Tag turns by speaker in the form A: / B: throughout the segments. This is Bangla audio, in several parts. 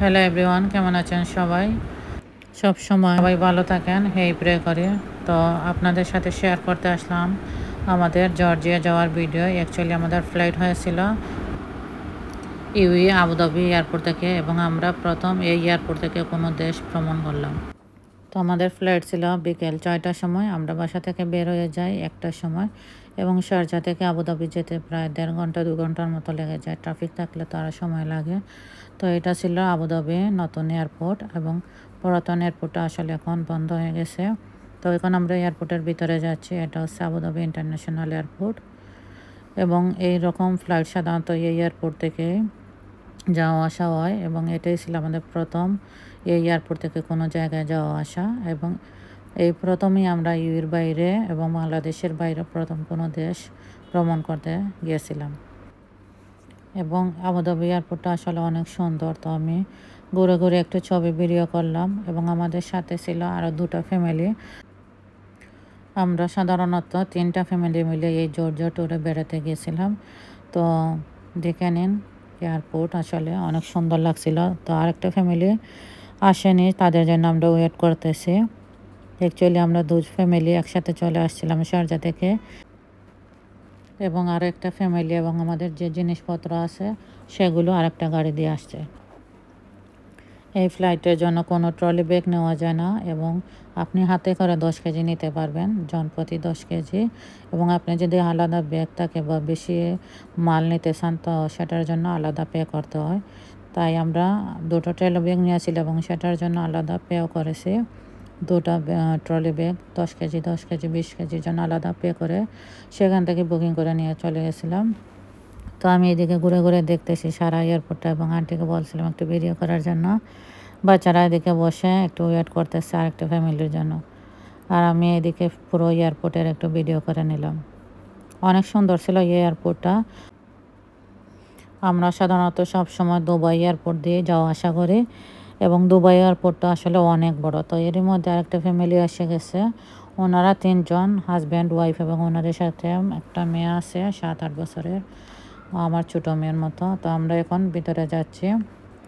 A: হ্যালো এভরিওয়ান কেমন আছেন সবাই সব সময় সবাই ভালো থাকেন হেই প্রে করে তো আপনাদের সাথে শেয়ার করতে আসলাম আমাদের জর্জিয়া যাওয়ার ভিডিও অ্যাকচুয়ালি আমাদের ফ্লাইট হয়েছিল ইউই আবুধাবি এয়ারপোর্ট থেকে এবং আমরা প্রথম এই এয়ারপোর্ট থেকে কোনো দেশ ভ্রমণ করলাম তো আমাদের ফ্লাইট ছিল বিকেল ছয়টার সময় আমরা বাসা থেকে বের হয়ে যাই একটার সময় এবং শারজা থেকে আবুধাবি যেতে প্রায় দেড় ঘন্টা দু ঘন্টার মতো লেগে যায় ট্রাফিক থাকলে তো আরও সময় লাগে তো এটা ছিল আবুধাবি নতুন এয়ারপোর্ট এবং পুরাতন এয়ারপোর্টটা আসলে এখন বন্ধ হয়ে গেছে তো এখন আমরা এয়ারপোর্টের ভিতরে যাচ্ছি এটা হচ্ছে আবুধাবি ইন্টারন্যাশনাল এয়ারপোর্ট এবং এই রকম ফ্লাইট সাধারণত এই এয়ারপোর্ট থেকে যাওয়া আসা হয় এবং এটাই ছিল আমাদের প্রথম এই এয়ারপোর্ট থেকে কোনো জায়গায় যাওয়া আসা এবং এই প্রথমেই আমরা ইউর বাইরে এবং বাংলাদেশের বাইরে প্রথম কোনো দেশ ভ্রমণ করতে গিয়েছিলাম এবং আবুধাবি এয়ারপোর্টটা আসলে অনেক সুন্দর তো আমি ঘুরে ঘুরে একটু ছবি ভিডিও করলাম এবং আমাদের সাথে ছিল আরও দুটো ফ্যামিলি আমরা সাধারণত তিনটা ফ্যামিলি মিলে এই জর্জা ট্যুরে বেড়াতে গিয়েছিলাম তো দেখে নিন এয়ারপোর্ট আসলে অনেক সুন্দর লাগছিল তো আরেকটা ফ্যামিলি আসেনি তাদের জন্য আমরা ওয়েট করতেছি অ্যাকচুয়ালি আমরা দুজ ফ্যামিলি একসাথে চলে আসছিলাম সরজা থেকে এবং আর একটা ফ্যামিলি এবং আমাদের যে জিনিসপত্র আছে সেগুলো আর একটা গাড়ি দিয়ে আসছে এই ফ্লাইটের জন্য কোনো ট্রলি ব্যাগ নেওয়া যায় না এবং আপনি হাতে করে দশ কেজি নিতে পারবেন জনপ্রতি দশ কেজি এবং আপনি যদি আলাদা ব্যাগ থাকে বা বেশি মাল নিতে চান তো সেটার জন্য আলাদা পে করতে হয় তাই আমরা দুটো ট্রলি ব্যাগ নিয়েছিলাম এবং সেটার জন্য আলাদা পেও করেছি দুটা ট্রলি ব্যাগ দশ কেজি দশ কেজি বিশ কেজির জন্য আলাদা পে করে সেখান থেকে বুকিং করে নিয়ে চলে গেছিলাম তো আমি এদিকে ঘুরে ঘুরে দেখতেছি সারা এয়ারপোর্টটা এবং আন্টিকে বলছিলাম একটু ভিডিও করার জন্য বাচ্চারা এদিকে বসে একটু ওয়েট করতেছে আর একটা ফ্যামিলির জন্য আর আমি এদিকে পুরো এয়ারপোর্টের একটু ভিডিও করে নিলাম অনেক সুন্দর ছিল এই এয়ারপোর্টটা আমরা সাধারণত সব সময় দুবাই এয়ারপোর্ট দিয়ে যাওয়া আসা করি এবং দুবাই এয়ারপোর্টটা আসলে অনেক বড় তো এরই মধ্যে আরেকটা ফ্যামিলি এসে গেছে ওনারা তিনজন হাজব্যান্ড ওয়াইফ এবং ওনাদের সাথে একটা মেয়ে আছে সাত আট বছরের আমার ছোটো মেয়ের মতো তো আমরা এখন ভিতরে যাচ্ছি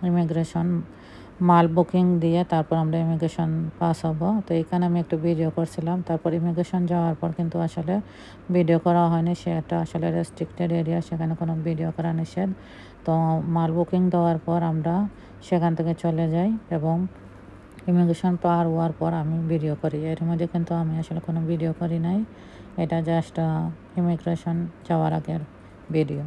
A: ইমিগ্রেশন মাল বুকিং দিয়ে তারপর আমরা ইমিগ্রেশন পাস হবো তো এখানে আমি একটু ভিডিও করছিলাম তারপর ইমিগ্রেশন যাওয়ার পর কিন্তু আসলে ভিডিও করা হয়নি সে একটা আসলে রেস্ট্রিক্টেড এরিয়া সেখানে কোনো ভিডিও করা নিষেধ তো মাল বুকিং দেওয়ার পর আমরা সেখান থেকে চলে যাই এবং ইমিগ্রেশন পার হওয়ার পর আমি ভিডিও করি এর মধ্যে কিন্তু আমি আসলে কোনো ভিডিও করি নাই এটা জাস্ট ইমিগ্রেশন যাওয়ার আগের ভিডিও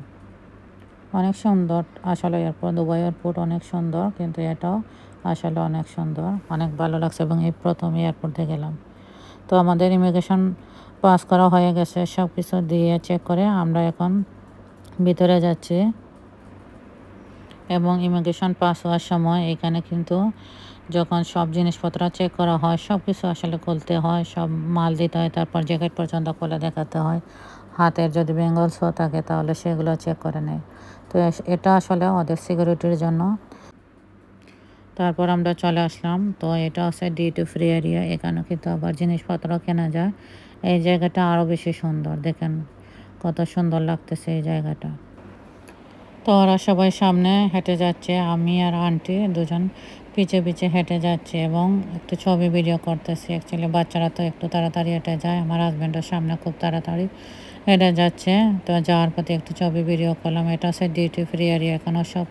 A: অনেক সুন্দর আসলে এয়ারপোর্ট দুবাই এয়ারপোর্ট অনেক সুন্দর কিন্তু এটাও আসলে অনেক সুন্দর অনেক ভালো লাগছে এবং এই প্রথম এয়ারপোর্টে গেলাম তো আমাদের ইমিগ্রেশন পাস করা হয়ে গেছে সব কিছু দিয়ে চেক করে আমরা এখন ভিতরে যাচ্ছি এবং ইমিগ্রেশন পাস হওয়ার সময় এখানে কিন্তু যখন সব জিনিসপত্র চেক করা হয় সব কিছু আসলে খুলতে হয় সব মাল দিতে হয় তারপর জ্যাকেট পর্যন্ত খুলে দেখাতে হয় হাতের যদি বেঙ্গলসও থাকে তাহলে সেগুলো চেক করে নেয় তো এটা আসলে ওদের সিকিউরিটির জন্য তারপর আমরা চলে আসলাম তো এটা হচ্ছে টু ফ্রি এরিয়া এখানে কিন্তু আবার জিনিসপত্র কেনা যায় এই জায়গাটা আরও বেশি সুন্দর দেখেন কত সুন্দর লাগতেছে এই জায়গাটা তো ওরা সবাই সামনে হেঁটে যাচ্ছে আমি আর আন্টি দুজন পিছে পিছে হেঁটে যাচ্ছে এবং একটু ছবি ভিডিও করতেছি অ্যাকচুয়ালি বাচ্চারা তো একটু তাড়াতাড়ি হেঁটে যায় আমার হাজব্যান্ডের সামনে খুব তাড়াতাড়ি এটা যাচ্ছে তো যাওয়ার পথে একটি ছবি ভিডিও করলাম এটা আছে ডিউটি ফ্রি এরিয়া এখানে সব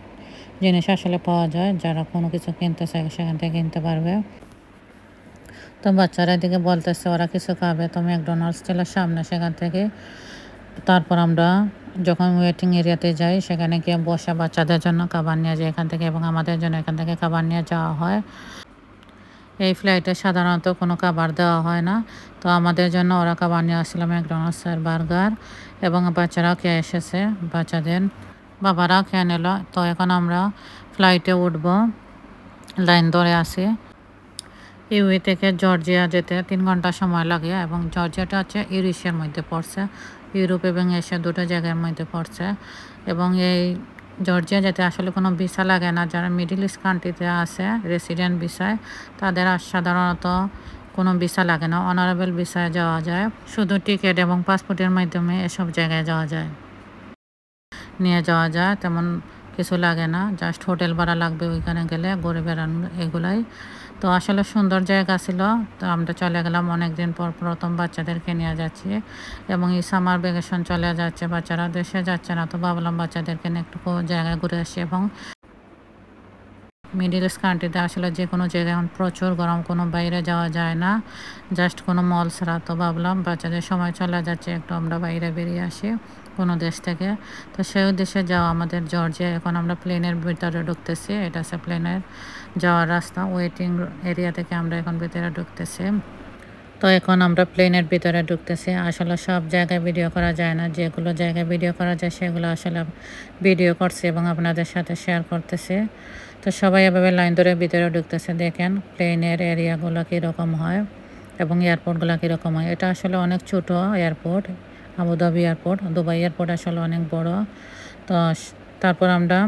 A: জিনিস আসলে পাওয়া যায় যারা কোনো কিছু কিনতে চায় সেখান থেকে কিনতে পারবে তো বাচ্চারা এদিকে বলতেছে ওরা কিছু খাবে তো ম্যাকডোনাল্ডস ছিল সামনে সেখান থেকে তারপর আমরা যখন ওয়েটিং এরিয়াতে যাই সেখানে গিয়ে বসে বাচ্চাদের জন্য খাবার নিয়ে যায় এখান থেকে এবং আমাদের জন্য এখান থেকে খাবার নিয়ে যাওয়া হয় এই ফ্লাইটে সাধারণত কোনো খাবার দেওয়া হয় না তো আমাদের জন্য ওরা কা বানিয়ে আসছিলাম ম্যাকডোনাল্ডস আর বার্গার এবং বাচ্চারা খেয়ে এসেছে বাচ্চাদের বাবারা খেয়ে নিল তো এখন আমরা ফ্লাইটে উঠব লাইন ধরে আসি ইউই থেকে জর্জিয়া যেতে তিন ঘন্টা সময় লাগে এবং জর্জিয়াটা হচ্ছে ইউরেশিয়ার মধ্যে পড়ছে ইউরোপ এবং এশিয়া দুটো জায়গার মধ্যে পড়ছে এবং এই জর্জিয়া যেতে আসলে কোনো ভিসা লাগে না যারা মিডিল ইস্ট কান্ট্রিতে আছে রেসিডেন্ট ভিসায় তাদের সাধারণত কোনো ভিসা লাগে না অনারেবল ভিসায় যাওয়া যায় শুধু টিকিট এবং পাসপোর্টের মাধ্যমে এসব জায়গায় যাওয়া যায় নিয়ে যাওয়া যায় তেমন কিছু লাগে না জাস্ট হোটেল ভাড়া লাগবে ওইখানে গেলে ঘুরে বেড়ানো এগুলাই তো আসলে সুন্দর জায়গা ছিল তো আমরা চলে গেলাম অনেক দিন পর প্রথম বাচ্চাদেরকে নিয়ে যাচ্ছি এবং এই সামার ভ্যাকেশন চলে যাচ্ছে বাচ্চারা দেশে যাচ্ছে না তো ভাবলাম বাচ্চাদেরকে নিয়ে একটু জায়গায় ঘুরে আসি এবং মিডিল কান্ট্রিতে আসলে যে কোনো জায়গায় এখন প্রচুর গরম কোনো বাইরে যাওয়া যায় না জাস্ট কোনো মল ছাড়া তো ভাবলাম বাচ্চাদের সময় চলে যাচ্ছে একটু আমরা বাইরে বেরিয়ে আসি কোনো দেশ থেকে তো সেই উদ্দেশ্যে যাওয়া আমাদের জর্জিয়া এখন আমরা প্লেনের ভিতরে ঢুকতেছি এটা আছে প্লেনের যাওয়ার রাস্তা ওয়েটিং এরিয়া থেকে আমরা এখন ভিতরে ঢুকতেছি তো এখন আমরা প্লেনের ভিতরে ঢুকতেছি আসলে সব জায়গায় ভিডিও করা যায় না যেগুলো জায়গায় ভিডিও করা যায় সেগুলো আসলে ভিডিও করছি এবং আপনাদের সাথে শেয়ার করতেছে তো সবাই এভাবে লাইন ধরে ভিতরে ঢুকতেছে দেখেন প্লেনের এরিয়াগুলো কীরকম হয় এবং এয়ারপোর্টগুলো কীরকম হয় এটা আসলে অনেক ছোট airport Abu Dhabi airport Dubai airport আসলে অনেক বড় তো তারপর আমরা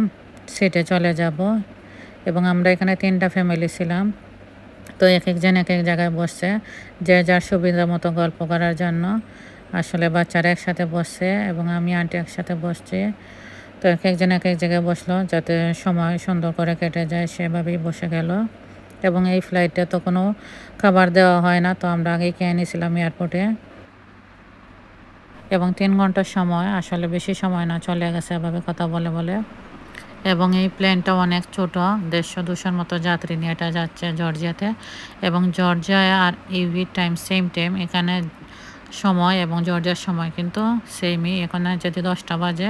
A: সেটে চলে যাব এবং আমরা এখানে তিনটা ফ্যামিলি ছিলাম তো এক একজন এক এক জায়গায় বসছে যে যার সুবিধা মতো গল্প করার জন্য আসলে বাচ্চারা একসাথে বসছে এবং আমি আন্টি একসাথে বসছি তো এক একজন এক এক জায়গায় বসলো যাতে সময় সুন্দর করে কেটে যায় সেভাবেই বসে গেল এবং এই ফ্লাইটে তো কোনো খাবার দেওয়া হয় না তো আমরা আগেই খেয়ে নিয়েছিলাম এয়ারপোর্টে এবং তিন ঘন্টার সময় আসলে বেশি সময় না চলে গেছে এভাবে কথা বলে বলে এবং এই প্লেনটা অনেক ছোট দেড়শো দুশোর মতো যাত্রী নিয়ে এটা যাচ্ছে জর্জিয়াতে এবং জর্জিয়া আর ইউভি টাইম সেম টাইম এখানে সময় এবং জর্জিয়ার সময় কিন্তু সেমই এখানে যদি দশটা বাজে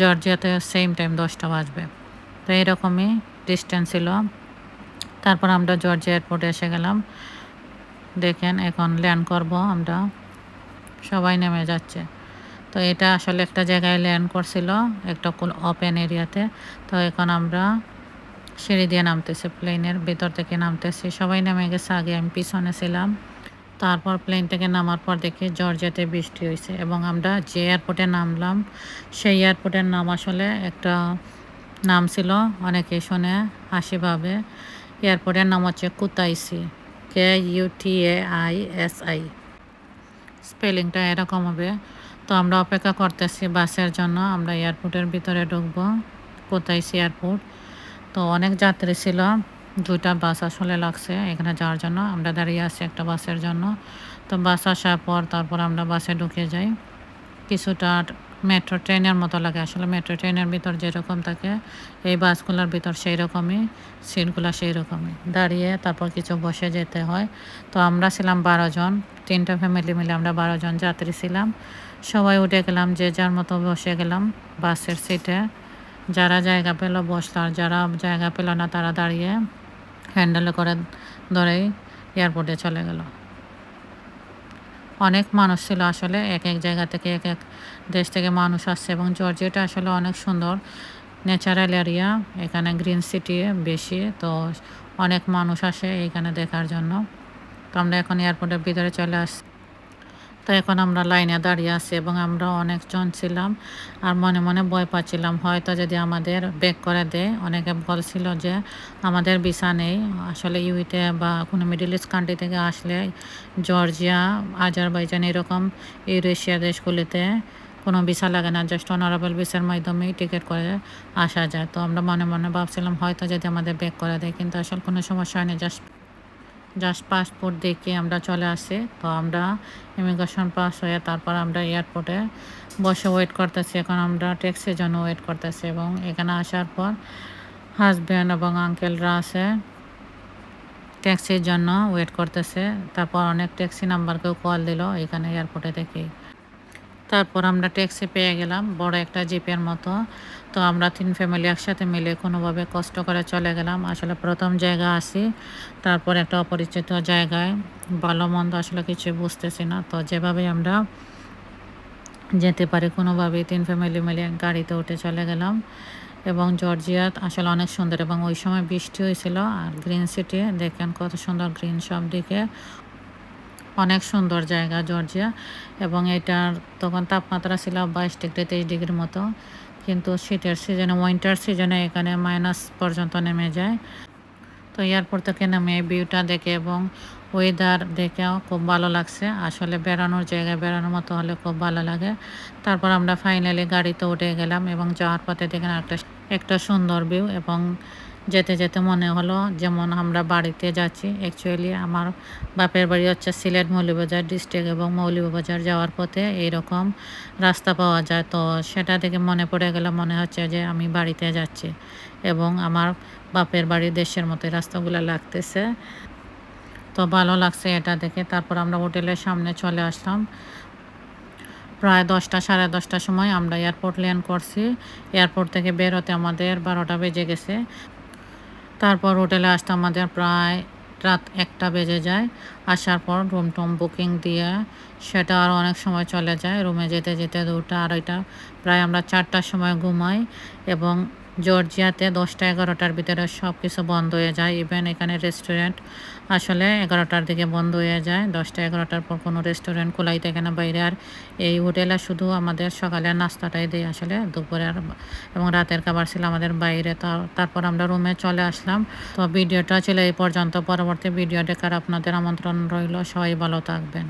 A: জর্জিয়াতে সেম টাইম দশটা বাজবে তো এরকমই ডিস্টেন্স ছিল তারপর আমরা জর্জিয়া এয়ারপোর্টে এসে গেলাম দেখেন এখন ল্যান্ড করব আমরা সবাই নেমে যাচ্ছে তো এটা আসলে একটা জায়গায় ল্যান্ড করছিল একটা ওপেন এরিয়াতে তো এখন আমরা সিঁড়ি দিয়ে নামতেছি প্লেনের ভেতর থেকে নামতেছি সবাই নেমে গেছে আগে আমি পিছনে ছিলাম তারপর প্লেন থেকে নামার পর দেখি জর্জিয়াতে বৃষ্টি হয়েছে এবং আমরা যে এয়ারপোর্টে নামলাম সেই এয়ারপোর্টের নাম আসলে একটা নাম ছিল অনেকে শুনে হাসি এয়ারপোর্টের নাম হচ্ছে Kutaisi K U T A I S I স্পেলিংটা এরকম হবে তো আমরা অপেক্ষা করতেছি বাসের জন্য আমরা এয়ারপোর্টের ভিতরে ঢুকবো কোথায় এয়ারপোর্ট তো অনেক যাত্রী ছিল দুটা বাস আসলে লাগছে এখানে যাওয়ার জন্য আমরা দাঁড়িয়ে আছি একটা বাসের জন্য তো বাস আসার পর তারপর আমরা বাসে ঢুকে যাই কিছুটা মেট্রো ট্রেনের মতো লাগে আসলে মেট্রো ট্রেনের ভিতর যেরকম থাকে এই বাসগুলোর ভিতর সেই রকমই সিটগুলো সেই রকমই দাঁড়িয়ে তারপর কিছু বসে যেতে হয় তো আমরা ছিলাম বারোজন তিনটা ফ্যামিলি মিলে আমরা বারোজন যাত্রী ছিলাম সবাই উঠে গেলাম যে যার মতো বসে গেলাম বাসের সিটে যারা জায়গা পেল বসলো আর যারা জায়গা পেল না তারা দাঁড়িয়ে হ্যান্ডেল করে ধরেই এয়ারপোর্টে চলে গেল অনেক মানুষ ছিল আসলে এক এক জায়গা থেকে এক এক দেশ থেকে মানুষ আসছে এবং জর্জিয়াটা আসলে অনেক সুন্দর ন্যাচারাল এরিয়া এখানে গ্রিন সিটি বেশি তো অনেক মানুষ আসে এখানে দেখার জন্য তো আমরা এখন এয়ারপোর্টের ভিতরে চলে আসছি তো এখন আমরা লাইনে দাঁড়িয়ে আছি এবং আমরা অনেকজন ছিলাম আর মনে মনে ভয় পাচ্ছিলাম হয়তো যদি আমাদের ব্যাক করে দেয় অনেকে বলছিল যে আমাদের ভিসা নেই আসলে ইউইতে বা কোনো মিডিল ইস্ট কান্ট্রি থেকে আসলে জর্জিয়া আজারবাইজান এরকম ইউরেশিয়া দেশগুলিতে কোনো ভিসা লাগে না জাস্ট অনারেবল ভিসার মাধ্যমেই টিকিট করে আসা যায় তো আমরা মনে মনে ভাবছিলাম হয়তো যদি আমাদের ব্যাক করে দেয় কিন্তু আসলে কোনো সমস্যা হয়নি জাস্ট জাস্ট পাসপোর্ট দেখে আমরা চলে আসি তো আমরা ইমিগ্রেশন পাস হয়ে তারপর আমরা এয়ারপোর্টে বসে ওয়েট করতেছি এখন আমরা ট্যাক্সির জন্য ওয়েট করতেছি এবং এখানে আসার পর হাজব্যান্ড এবং আঙ্কেলরা আছে ট্যাক্সির জন্য ওয়েট করতেছে তারপর অনেক ট্যাক্সি নাম্বারকেও কল দিল এখানে এয়ারপোর্টে থেকে তারপর আমরা ট্যাক্সি পেয়ে গেলাম বড় একটা জিপের মতো তো আমরা তিন ফ্যামিলি একসাথে মিলে কোনোভাবে কষ্ট করে চলে গেলাম আসলে প্রথম জায়গা আসি তারপর একটা অপরিচিত জায়গায় ভালো মন্দ আসলে কিছু বুঝতেছি না তো যেভাবে আমরা যেতে পারি কোনোভাবে তিন ফ্যামিলি মিলে গাড়িতে উঠে চলে গেলাম এবং জর্জিয়া আসলে অনেক সুন্দর এবং ওই সময় বৃষ্টি হয়েছিল আর গ্রিন সিটি দেখেন কত সুন্দর গ্রিন সব দিকে অনেক সুন্দর জায়গা জর্জিয়া এবং এটার তখন তাপমাত্রা ছিল বাইশ ডিগ্রি তেইশ ডিগ্রির মতো কিন্তু শীতের সিজনে উইন্টার সিজনে এখানে মাইনাস পর্যন্ত নেমে যায় তো এয়ারপোর্ট থেকে নেমে ভিউটা দেখে এবং ওয়েদার দেখেও খুব ভালো লাগছে আসলে বেড়ানোর জায়গায় বেড়ানোর মতো হলে খুব ভালো লাগে তারপর আমরা ফাইনালি গাড়িতে উঠে গেলাম এবং যাওয়ার পথে দেখেন একটা একটা সুন্দর ভিউ এবং যেতে যেতে মনে হলো যেমন আমরা বাড়িতে যাচ্ছি অ্যাকচুয়ালি আমার বাপের বাড়ি হচ্ছে সিলেট মৌলভীবাজার ডিস্ট্রিক্ট এবং মৌলভীবাজার যাওয়ার পথে এইরকম রাস্তা পাওয়া যায় তো সেটা থেকে মনে পড়ে গেলে মনে হচ্ছে যে আমি বাড়িতে যাচ্ছি এবং আমার বাপের বাড়ি দেশের মতো রাস্তাগুলো লাগতেছে তো ভালো লাগছে এটা দেখে তারপর আমরা হোটেলের সামনে চলে আসলাম প্রায় দশটা সাড়ে দশটার সময় আমরা এয়ারপোর্ট ল্যান্ড করছি এয়ারপোর্ট থেকে বেরোতে আমাদের বারোটা বেজে গেছে তারপর হোটেলে আসতে আমাদের প্রায় রাত একটা বেজে যায় আসার পর রুম টুম বুকিং দিয়ে সেটা আর অনেক সময় চলে যায় রুমে যেতে যেতে দুটা আড়াইটা প্রায় আমরা চারটার সময় ঘুমাই এবং জর্জিয়াতে দশটা এগারোটার ভিতরে সব কিছু বন্ধ হয়ে যায় ইভেন এখানে রেস্টুরেন্ট আসলে এগারোটার দিকে বন্ধ হয়ে যায় দশটা এগারোটার পর কোনো রেস্টুরেন্ট খোলাই থাকে না বাইরে আর এই হোটেলে শুধু আমাদের সকালের নাস্তাটাই দেয় আসলে আর এবং রাতের খাবার ছিল আমাদের বাইরে তারপর আমরা রুমে চলে আসলাম তো ভিডিওটা ছিল এই পর্যন্ত পরবর্তী ভিডিও দেখার আপনাদের আমন্ত্রণ রইল সবাই ভালো থাকবেন